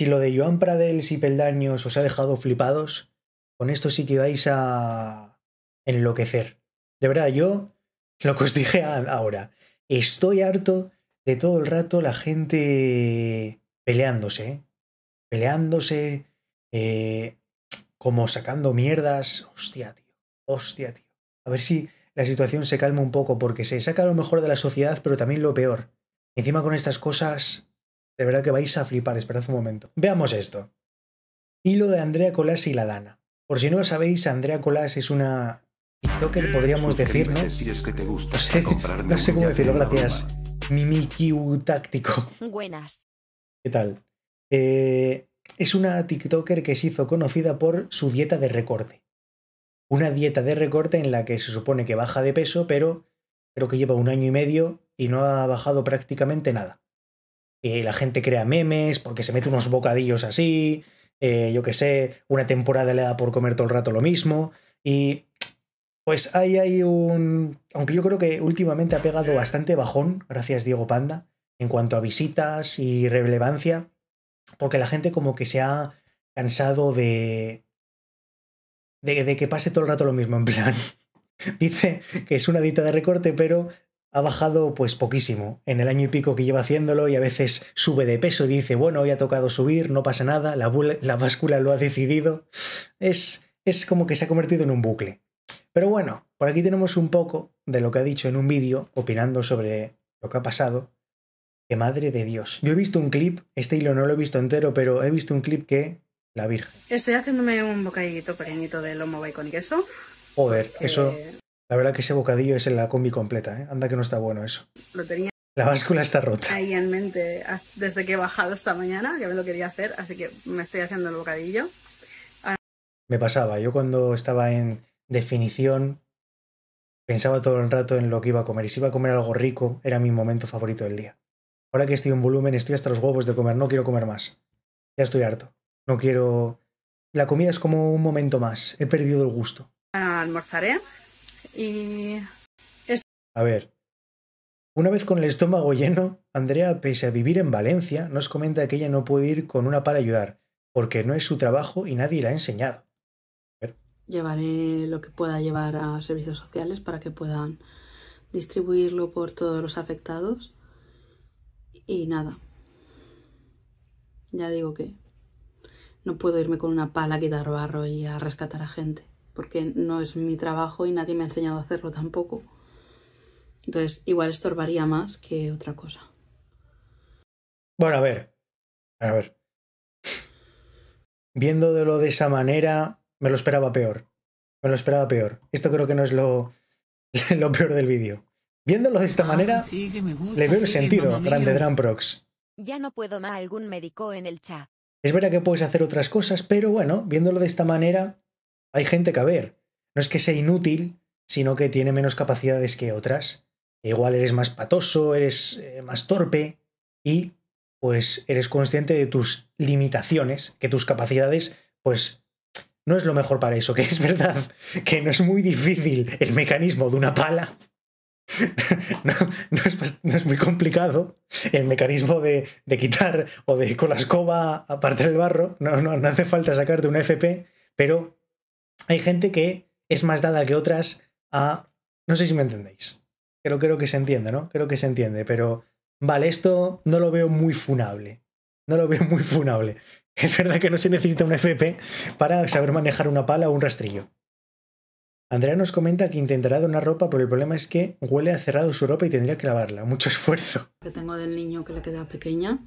Si lo de Joan Pradels y Peldaños os ha dejado flipados, con esto sí que vais a enloquecer. De verdad, yo lo que os dije ahora, estoy harto de todo el rato la gente peleándose, ¿eh? peleándose, eh, como sacando mierdas. Hostia, tío, hostia, tío. A ver si la situación se calma un poco, porque se saca lo mejor de la sociedad, pero también lo peor. Encima con estas cosas de verdad que vais a flipar, esperad un momento. Veamos esto. Hilo de Andrea Colás y la Dana. Por si no lo sabéis, Andrea Colás es una TikToker, podríamos decir, ¿no? es que te gusta no sé, no sé cómo decirlo, gracias. Mimikiu táctico. Buenas. ¿Qué tal? Eh, es una TikToker que se hizo conocida por su dieta de recorte. Una dieta de recorte en la que se supone que baja de peso, pero creo que lleva un año y medio y no ha bajado prácticamente nada. Eh, la gente crea memes porque se mete unos bocadillos así, eh, yo qué sé, una temporada le da por comer todo el rato lo mismo. Y pues ahí hay un... Aunque yo creo que últimamente ha pegado bastante bajón, gracias Diego Panda, en cuanto a visitas y relevancia, porque la gente como que se ha cansado de... De, que pase todo el rato lo mismo, en plan. Dice que es una dita de recorte, pero ha bajado pues poquísimo en el año y pico que lleva haciéndolo y a veces sube de peso y dice, bueno, hoy ha tocado subir, no pasa nada, la, báscula lo ha decidido. Es, es como que se ha convertido en un bucle. Pero bueno, por aquí tenemos un poco de lo que ha dicho en un vídeo opinando sobre lo que ha pasado. Que madre de Dios. Yo he visto un clip, este hilo no lo he visto entero, pero he visto un clip que la Virgen. Estoy haciéndome un bocadito pequeñito de lomo bacon y queso. Joder, eso eh, la verdad que ese bocadillo es en la combi completa, ¿eh? Anda que no está bueno eso. La báscula está rota. Ahí en mente, desde que he bajado esta mañana, que me lo quería hacer, así que me estoy haciendo el bocadillo. Ah. Me pasaba, yo cuando estaba en definición pensaba todo el rato en lo que iba a comer y si iba a comer algo rico era mi momento favorito del día. Ahora que estoy en volumen, estoy hasta los huevos de comer, no quiero comer más. Ya estoy harto. No quiero... La comida es como un momento más, he perdido el gusto. Ah, almorzaré y... A ver, una vez con el estómago lleno, Andrea, pese a vivir en Valencia, nos comenta que ella no puede ir con una a ayudar, porque no es su trabajo y nadie la ha enseñado. Llevaré lo que pueda llevar a servicios sociales para que puedan distribuirlo por todos los afectados. Y nada, ya digo que no puedo irme con una pala a quitar barro y a rescatar a gente porque no es mi trabajo y nadie me ha enseñado a hacerlo tampoco. Entonces, igual estorbaría más que otra cosa. Bueno, a ver. A ver. Viéndolo de esa manera, me lo esperaba peor. Me lo esperaba peor. Esto creo que no es lo, lo peor del vídeo. Viéndolo de esta ah, manera, le veo el sentido, grande Dramprox. Ya no puedo más algún médico en el chat. Es verdad que puedes hacer otras cosas, pero bueno, viéndolo de esta manera, hay gente que, a ver, no es que sea inútil, sino que tiene menos capacidades que otras. E igual eres más patoso, eres eh, más torpe y pues eres consciente de tus limitaciones, que tus capacidades pues no es lo mejor para eso, que es verdad que no es muy difícil el mecanismo de una pala. No, es, muy complicado el mecanismo de, quitar o de con la escoba aparte el barro. No, no, no hace falta sacarte un FP, pero hay gente que es más dada que otras a... No sé si me entendéis. Creo, creo que se entiende, ¿no? Creo que se entiende, pero vale, esto no lo veo muy funable. No lo veo muy funable. Es verdad que no se necesita un FP para saber manejar una pala o un rastrillo. Andrea nos comenta que intentará dar una ropa, pero el problema es que huele a cerrado su ropa y tendría que lavarla. Mucho esfuerzo. Que tengo del niño que le queda pequeña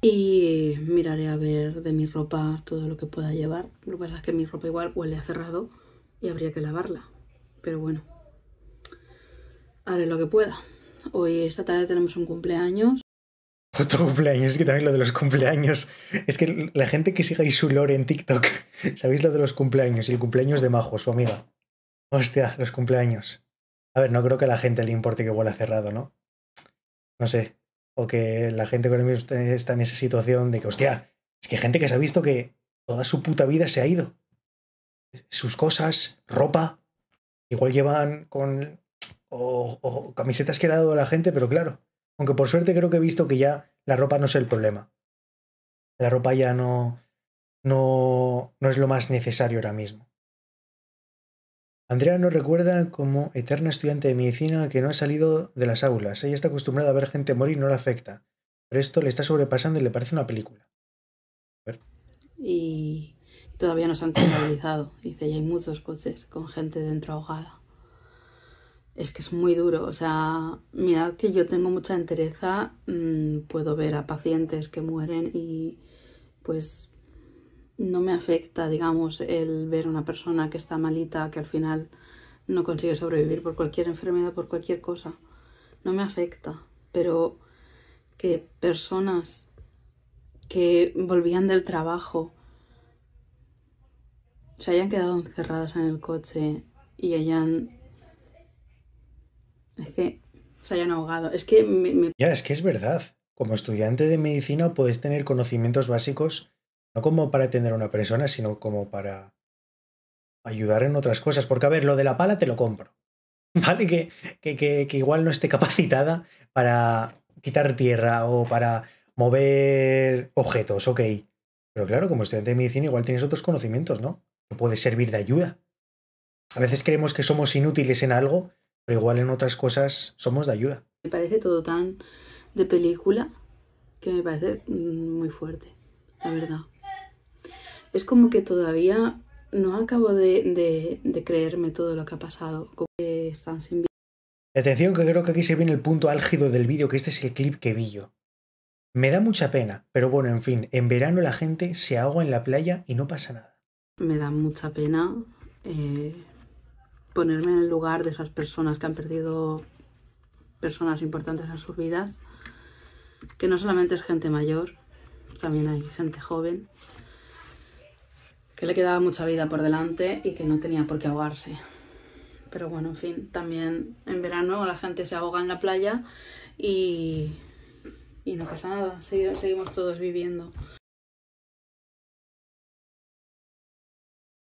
y miraré a ver de mi ropa todo lo que pueda llevar. Lo que pasa es que mi ropa igual huele a cerrado y habría que lavarla. Pero bueno, haré lo que pueda. Hoy esta tarde tenemos un cumpleaños. Otro cumpleaños, es que también lo de los cumpleaños. Es que la gente que siga su lore en TikTok, ¿sabéis lo de los cumpleaños? Y el cumpleaños de Majo, su amiga. Hostia, los cumpleaños. A ver, no creo que a la gente le importe que huela cerrado, ¿no? No sé, o que la gente con el está en esa situación de que, hostia, es que gente que se ha visto que toda su puta vida se ha ido. Sus cosas, ropa, igual llevan con... o, camisetas que le ha dado la gente, pero claro, aunque por suerte creo que he visto que ya la ropa no es el problema. La ropa ya no, no es lo más necesario ahora mismo. Andrea nos recuerda como eterna estudiante de medicina que no ha salido de las aulas. Ella está acostumbrada a ver gente morir y no la afecta. Pero esto le está sobrepasando y le parece una película. Y todavía no se han contabilizado. Dice, y hay muchos coches con gente dentro ahogada. Es que es muy duro. O sea, mirad que yo tengo mucha entereza. Mm, puedo ver a pacientes que mueren y pues no me afecta, digamos, el ver una persona que está malita, que al final no consigue sobrevivir por cualquier enfermedad, por cualquier cosa. No me afecta, pero que personas que volvían del trabajo se hayan quedado encerradas en el coche y hayan... Es que se hayan ahogado. Es que Ya, es que es verdad. Como estudiante de medicina puedes tener conocimientos básicos no como para atender a una persona, sino como para ayudar en otras cosas. Porque, a ver, lo de la pala te lo compro. ¿Vale? Que, que, igual no esté capacitada para quitar tierra o para mover objetos, ok. Pero claro, como estudiante de medicina igual tienes otros conocimientos, ¿no? Que puede servir de ayuda. A veces creemos que somos inútiles en algo, pero igual en otras cosas somos de ayuda. Me parece todo tan de película que me parece mm, muy fuerte, la verdad es como que todavía no acabo de, creerme todo lo que ha pasado. Como que están sin vida. Atención que creo que aquí se viene el punto álgido del vídeo, que este es el clip que vi yo. Me da mucha pena, pero bueno, en fin, en verano la gente se ahoga en la playa y no pasa nada. Me da mucha pena eh, ponerme en el lugar de esas personas que han perdido personas importantes en sus vidas, que no solamente es gente mayor, también hay gente joven, que le quedaba mucha vida por delante y que no tenía por qué ahogarse. Pero bueno, en fin, también en verano la gente se ahoga en la playa y, y no pasa nada, seguimos, todos viviendo.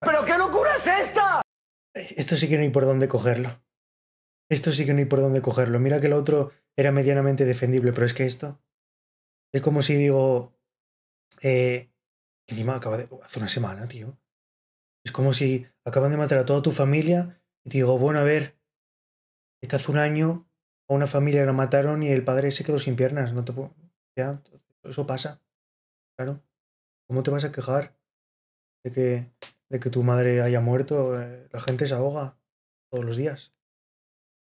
¿Pero qué locura es esta? Esto sí que no hay por dónde cogerlo. Esto sí que no hay por dónde cogerlo. Mira que el otro era medianamente defendible, pero es que esto es como si digo, eh, encima acaba de. hace una semana, tío. Es como si acaban de matar a toda tu familia y te digo, bueno, a ver, es que hace un año a una familia la mataron y el padre se quedó sin piernas. No te puedo. Ya, eso pasa. Claro. ¿Cómo te vas a quejar de que, de que tu madre haya muerto? Eh, la gente se ahoga todos los días,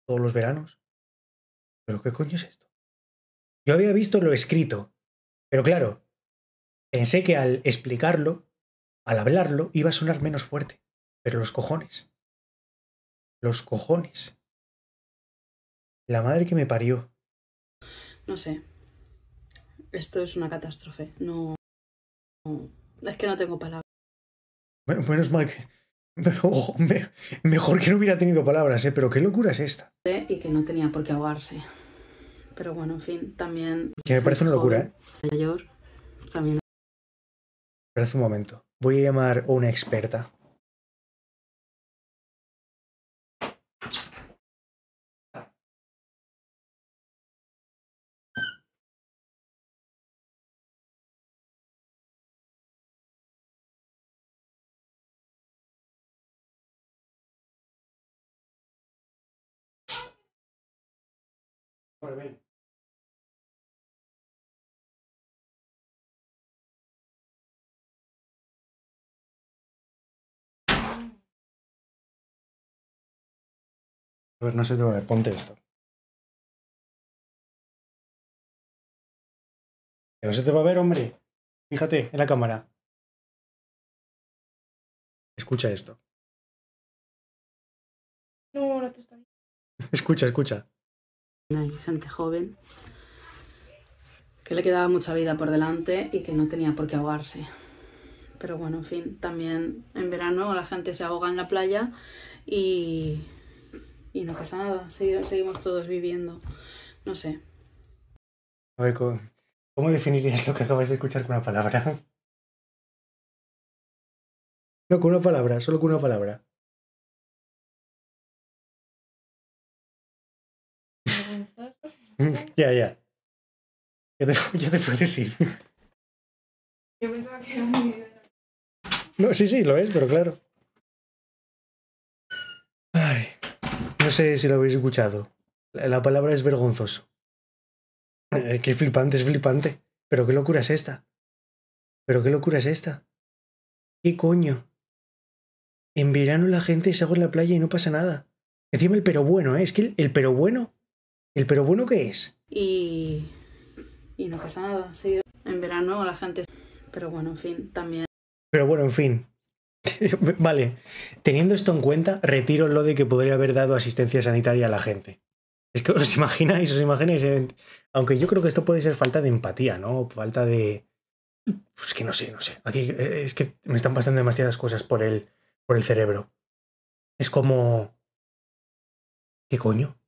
todos los veranos. ¿Pero qué coño es esto? Yo había visto lo escrito, pero claro, Pensé que al explicarlo, al hablarlo, iba a sonar menos fuerte. Pero los cojones. Los cojones. La madre que me parió. No sé. Esto es una catástrofe. No. es que no tengo palabras. Bueno, menos mal que. mejor que no hubiera tenido palabras, ¿eh? Pero qué locura es esta. Y que no tenía por qué ahogarse. Pero bueno, en fin, también. Que me parece una locura, ¿eh? Mayor, también Parece un momento. Voy a llamar a una experta. A ver, no se te va a ver. Ponte esto. no se te va a ver, hombre. Fíjate en la cámara. Escucha esto. No, ahora la tostada. Escucha, escucha. Hay gente joven que le quedaba mucha vida por delante y que no tenía por qué ahogarse. Pero bueno, en fin, también en verano la gente se ahoga en la playa y y no pasa nada, seguimos, todos viviendo. No sé. A ver, ¿cómo, definirías lo que acabas de escuchar con una palabra? No, con una palabra, solo con una palabra. ya, ya. Ya te, ya te puedes Yo pensaba que era mi No, sí, sí, lo es, pero claro. sé si lo habéis escuchado. La palabra es vergonzoso. Eh, qué flipante, es flipante. Pero qué locura es esta. Pero qué locura es esta. ¿Qué coño? En verano la gente se hago en la playa y no pasa nada. Decime el pero bueno, ¿eh? Es que el, pero bueno. ¿El pero bueno qué es? Y. Y no pasa nada. Sí, en verano la gente. Pero bueno, en fin, también. Pero bueno, en fin. vale, teniendo esto en cuenta, retiro lo de que podría haber dado asistencia sanitaria a la gente. Es que os imagináis, os imagináis, eh, aunque yo creo que esto puede ser falta de empatía, ¿no? Falta de... Pues que no sé, no sé. Aquí eh, es que me están pasando demasiadas cosas por el, por el cerebro. Es como... ¿Qué coño?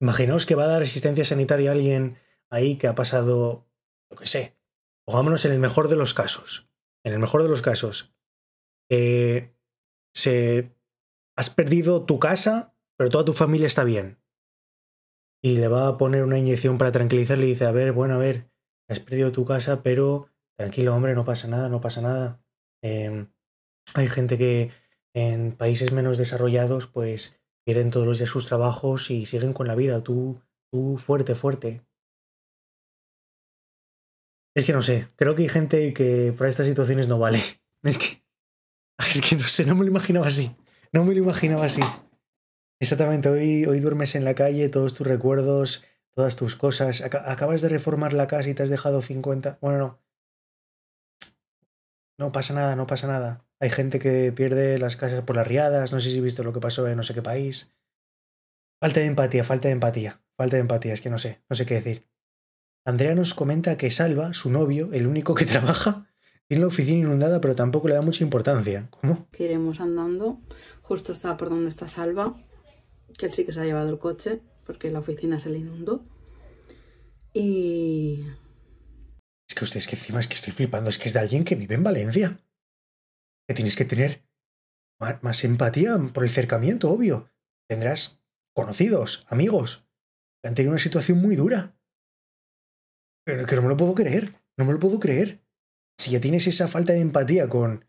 Imaginaos que va a dar asistencia sanitaria a alguien ahí que ha pasado, lo que sé. Pongámonos en el mejor de los casos. En el mejor de los casos, eh, se, has perdido tu casa, pero toda tu familia está bien. Y le va a poner una inyección para tranquilizarle y dice, a ver, bueno, a ver, has perdido tu casa, pero tranquilo, hombre, no pasa nada, no pasa nada. Em, hay gente que en países menos desarrollados, pues pierden todos los de sus trabajos y siguen con la vida. Tú, tú fuerte, fuerte. Es que no sé, creo que hay gente que para estas situaciones no vale. Es que Es que no sé, no me lo imaginaba así. No me lo imaginaba así. Exactamente, hoy, hoy duermes en la calle, todos tus recuerdos, todas tus cosas. acabas de reformar la casa y te has dejado 50. Bueno, no. No pasa nada, no pasa nada. Hay gente que pierde las casas por las riadas. No sé si he visto lo que pasó en no sé qué país. Falta de empatía, falta de empatía. Falta de empatía, es que no sé, no sé qué decir. Andrea nos comenta que Salva, su novio, el único que trabaja, tiene la oficina inundada, pero tampoco le da mucha importancia. ¿Cómo? Que iremos andando. Justo está por donde está Salva, que él sí que se ha llevado el coche, porque la oficina se le inundó. Y. Es que usted, es que encima es que estoy flipando, es que es de alguien que vive en Valencia. Que tienes que tener más, más empatía por el cercamiento, obvio. Tendrás conocidos, amigos, que han tenido una situación muy dura. Pero que no me lo puedo creer, no me lo puedo creer si ya tienes esa falta de empatía con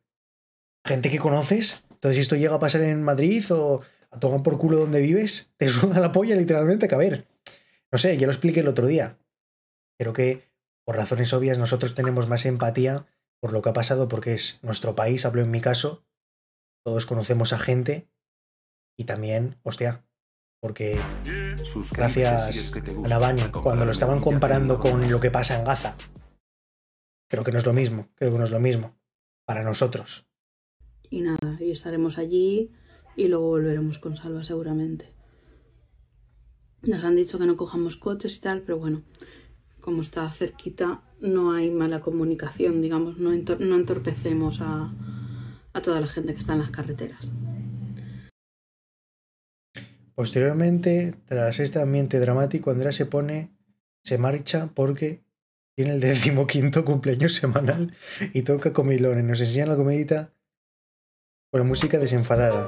gente que conoces, entonces esto llega a pasar en Madrid o a tocar por culo donde vives, te suda la polla literalmente que a ver. No sé, ya lo expliqué el otro día. Creo que por razones obvias nosotros tenemos más empatía por lo que ha pasado porque es nuestro país, hablo en mi caso, todos conocemos a gente y también, hostia, porque gracias a Navani, cuando lo estaban comparando con lo que pasa en Gaza, Creo que no es lo mismo, creo que no es lo mismo para nosotros. Y nada, y estaremos allí y luego volveremos con Salva seguramente. Nos han dicho que no cojamos coches y tal, pero bueno, como está cerquita, no hay mala comunicación, digamos, no, no entorpecemos a, a toda la gente que está en las carreteras. Posteriormente, tras este ambiente dramático, Andrea se pone, se marcha porque tiene el decimoquinto cumpleaños semanal y toca comilones. Nos enseñan la comidita con la música desenfadada.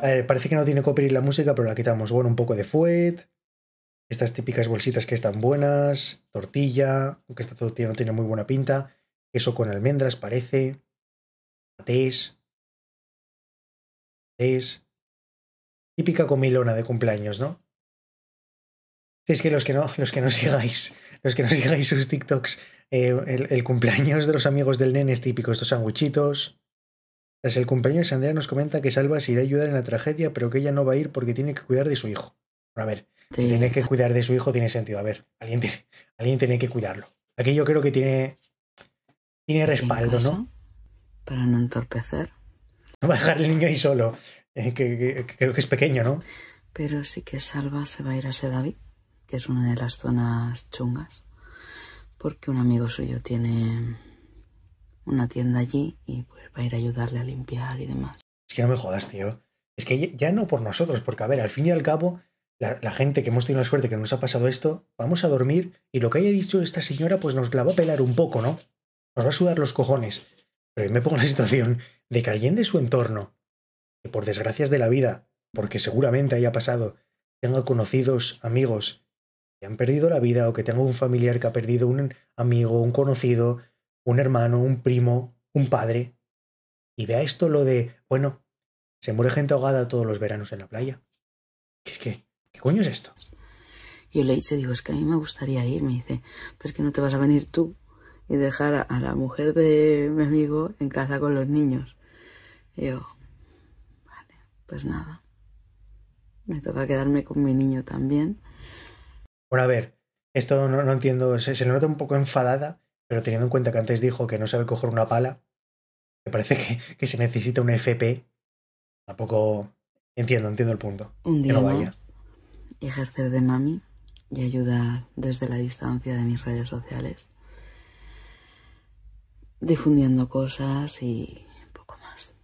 A ver, parece que no tiene copyright la música, pero la quitamos. Bueno, un poco de fuet. Estas típicas bolsitas que están buenas. Tortilla, aunque esta tortilla no tiene muy buena pinta. Queso con almendras, parece. Patés. Patés. Típica comilona de cumpleaños, ¿no? Sí, es que los que no, los que no sigáis, los que no sigáis sus TikToks, eh, el, cumpleaños de los amigos del nene es típico, estos sandwichitos. el cumpleaños, Andrea nos comenta que Salva se irá a ayudar en la tragedia, pero que ella no va a ir porque tiene que cuidar de su hijo. a ver, tiene que cuidar de su hijo tiene sentido. A ver, alguien tiene, que cuidarlo. Aquí yo creo que tiene, tiene respaldo, ¿no? Para no entorpecer. No va a dejar el niño ahí solo, eh, creo que es pequeño, ¿no? Pero sí que Salva se va a ir a ese David que es una de las zonas chungas, porque un amigo suyo tiene una tienda allí y pues va a ir a ayudarle a limpiar y demás. Es que no me jodas, tío. Es que ya no por nosotros, porque a ver, al fin y al cabo, la, la, gente que hemos tenido la suerte que nos ha pasado esto, vamos a dormir y lo que haya dicho esta señora, pues nos la va a pelar un poco, ¿no? Nos va a sudar los cojones. Pero yo me pongo en la situación de que alguien de su entorno, que por desgracias de la vida, porque seguramente haya pasado, tenga conocidos, amigos, han perdido la vida o que tengo un familiar que ha perdido un amigo, un conocido, un hermano, un primo, un padre. Y vea esto lo de, bueno, se muere gente ahogada todos los veranos en la playa. ¿Qué es que? ¿Qué coño es esto? Yo le hice, digo, es que a mí me gustaría ir. Me dice, pero es que no te vas a venir tú y dejar a la mujer de mi amigo en casa con los niños. Y yo, vale, pues nada. Me toca quedarme con mi niño también. Bueno, a ver, esto no, no entiendo, se, le nota un poco enfadada, pero teniendo en cuenta que antes dijo que no sabe coger una pala, me parece que, se necesita un FP. Tampoco entiendo, entiendo el punto. Un día ejercer de mami y ayudar desde la distancia de mis redes sociales, difundiendo cosas y un poco más.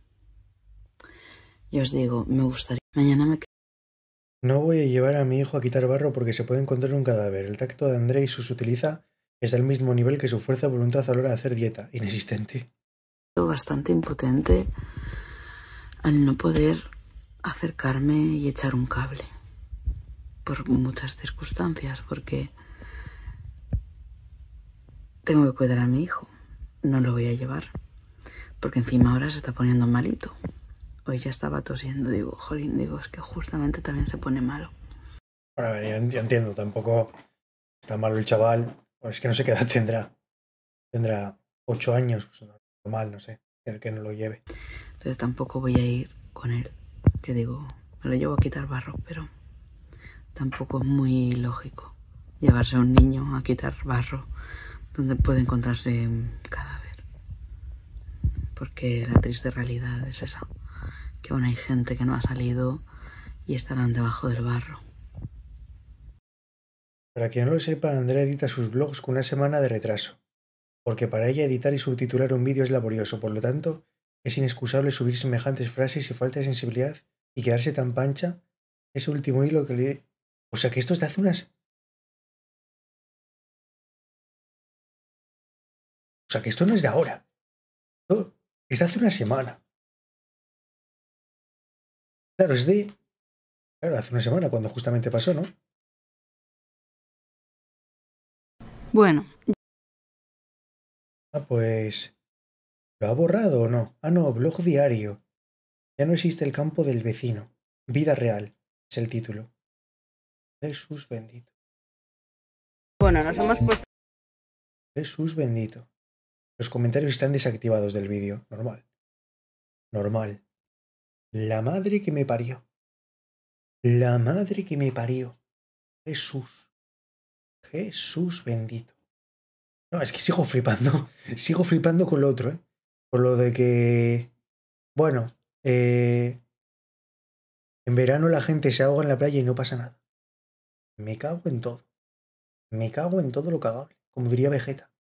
Yo os digo, me gustaría. Mañana no voy a llevar a mi hijo a quitar barro porque se puede encontrar un cadáver. El tacto de André y su utiliza es del mismo nivel que su fuerza y voluntad a la hora de hacer dieta. Inexistente. Bastante impotente al no poder acercarme y echar un cable. Por muchas circunstancias, porque tengo que cuidar a mi hijo. No lo voy a llevar. Porque encima ahora se está poniendo malito. Pues ya estaba tosiendo, digo, jolín, digo, es que justamente también se pone malo. Bueno, a ver, yo entiendo, tampoco está malo el chaval, es que no sé qué edad tendrá. Tendrá ocho años, pues, mal, no sé, el que no lo lleve. Entonces tampoco voy a ir con él, que digo, me lo llevo a quitar barro, pero tampoco es muy lógico llevarse a un niño a quitar barro donde puede encontrarse cadáver. Porque la triste realidad es esa que aún hay gente que no ha salido y estarán debajo del barro. Para quien no lo sepa, Andrea edita sus blogs con una semana de retraso, porque para ella editar y subtitular un vídeo es laborioso, por lo tanto, es inexcusable subir semejantes frases y falta de sensibilidad y quedarse tan pancha ese último hilo que le... O sea que esto es de hace unas... O sea que esto no es de ahora. Esto es de hace una semana. Claro, es de. Claro, hace una semana, cuando justamente pasó, ¿no? Bueno. Ah, pues. ¿Lo ha borrado o no? Ah, no, blog diario. Ya no existe el campo del vecino. Vida real es el título. Jesús bendito. Bueno, nos hemos puesto. Jesús bendito. Los comentarios están desactivados del vídeo. Normal. Normal. La madre que me parió. La madre que me parió. Jesús. Jesús bendito. No, es que sigo flipando. Sigo flipando con lo otro, ¿eh? por lo de que. Bueno, eh, en verano la gente se ahoga en la playa y no pasa nada. Me cago en todo. Me cago en todo lo cagable, como diría Vegeta.